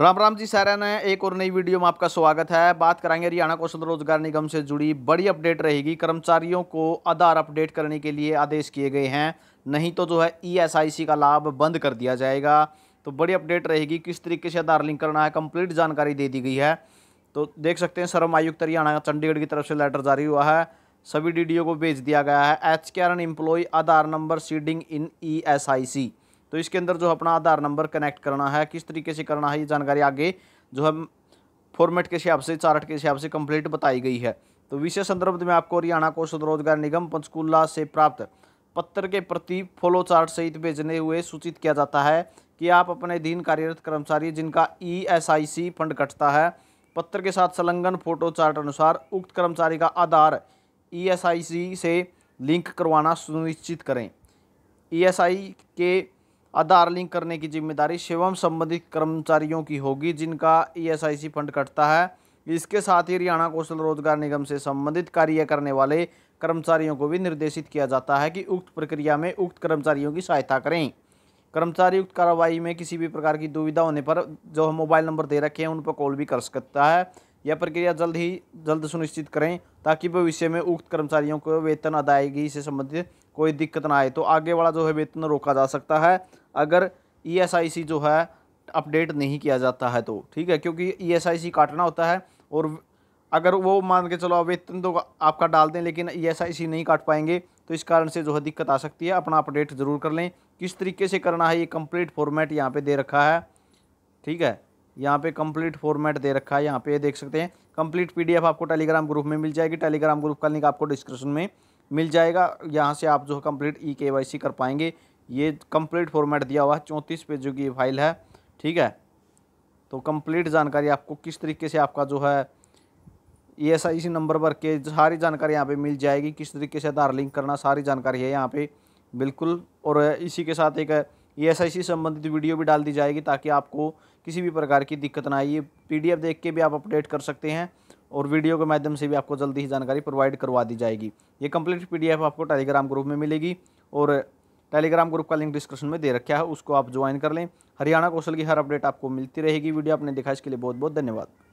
राम राम जी सारा ने एक और नई वीडियो में आपका स्वागत है बात कराएंगे हरियाणा कौशल रोजगार निगम से जुड़ी बड़ी अपडेट रहेगी कर्मचारियों को आधार अपडेट करने के लिए आदेश किए गए हैं नहीं तो जो है ईएसआईसी e का लाभ बंद कर दिया जाएगा तो बड़ी अपडेट रहेगी किस तरीके से आधार लिंक करना है कम्प्लीट जानकारी दे दी गई है तो देख सकते हैं सर्व आयुक्त हरियाणा चंडीगढ़ की तरफ से लेटर जारी हुआ है सभी डी को भेज दिया गया है H K R N employ Aadhaar number seeding in ई तो इसके अंदर जो अपना आधार नंबर कनेक्ट करना है किस तरीके से करना है ये जानकारी आगे जो है फॉर्मेट के हिसाब से चार्ट के हिसाब से कंप्लीट बताई गई है तो विषय संदर्भ में आपको हरियाणा कौशल रोजगार निगम पंचकूला से प्राप्त पत्र के प्रति फॉलो चार्ट सहित भेजने हुए सूचित किया जाता है कि आप अपने अधीन कार्यरत कर्मचारी जिनका ई e फंड कटता है पत्र के साथ संलग्न फोटो चार्ट अनुसार उक्त कर्मचारी का आधार ई e से लिंक करवाना सुनिश्चित करें ई e के आधार लिंक करने की जिम्मेदारी शिवम संबंधित कर्मचारियों की होगी जिनका ईएसआईसी e फंड कटता है इसके साथ ही हरियाणा कौशल रोजगार निगम से संबंधित कार्य करने वाले कर्मचारियों को भी निर्देशित किया जाता है कि उक्त प्रक्रिया में उक्त कर्मचारियों की सहायता करें कर्मचारी उक्त कार्रवाई में किसी भी प्रकार की दुविधा होने पर जो मोबाइल नंबर दे रखे हैं उन पर कॉल भी कर सकता है यह प्रक्रिया जल्द ही जल्द सुनिश्चित करें ताकि भविष्य में उक्त कर्मचारियों को वेतन अदायगी से संबंधित कोई दिक्कत ना आए तो आगे वाला जो है वेतन रोका जा सकता है अगर ई e जो है अपडेट नहीं किया जाता है तो ठीक है क्योंकि ई e काटना होता है और अगर वो मान के चलो वेतन तो आपका डाल दें लेकिन ई e नहीं काट पाएंगे तो इस कारण से जो है दिक्कत आ सकती है अपना अपडेट ज़रूर कर लें किस तरीके से करना है ये कंप्लीट फॉर्मेट यहाँ पे दे रखा है ठीक है यहाँ पे कंप्लीट फॉर्मेट दे रखा है यहाँ पे देख सकते हैं कंप्लीट पीडीएफ आपको टेलीग्राम ग्रुप में मिल जाएगी टेलीग्राम ग्रुप का लिंक आपको डिस्क्रिप्शन में मिल जाएगा यहाँ से आप जो है कम्प्लीट ई के कर पाएंगे ये कंप्लीट फॉर्मेट दिया हुआ है चौंतीस पेजों की फाइल है ठीक है तो कंप्लीट जानकारी आपको किस तरीके से आपका जो है एस आई इसी नंबर पर के सारी जानकारी यहाँ पे मिल जाएगी किस तरीके से आधार लिंक करना सारी जानकारी है यहाँ पे बिल्कुल और इसी के साथ एक ईएसआईसी एस संबंधित वीडियो भी डाल दी जाएगी ताकि आपको किसी भी प्रकार की दिक्कत ना आए ये पी देख के भी आप अपडेट कर सकते हैं और वीडियो के माध्यम से भी आपको जल्दी ही जानकारी प्रोवाइड करवा दी जाएगी ये कंप्लीट पी आपको टेलीग्राम ग्रुप में मिलेगी और टेलीग्राम ग्रुप का लिंक डिस्क्रिप्शन में दे रखा है उसको आप ज्वाइन कर लें हरियाणा कौशल की हर अपडेट आपको मिलती रहेगी वीडियो आपने देखा इसके लिए बहुत बहुत धन्यवाद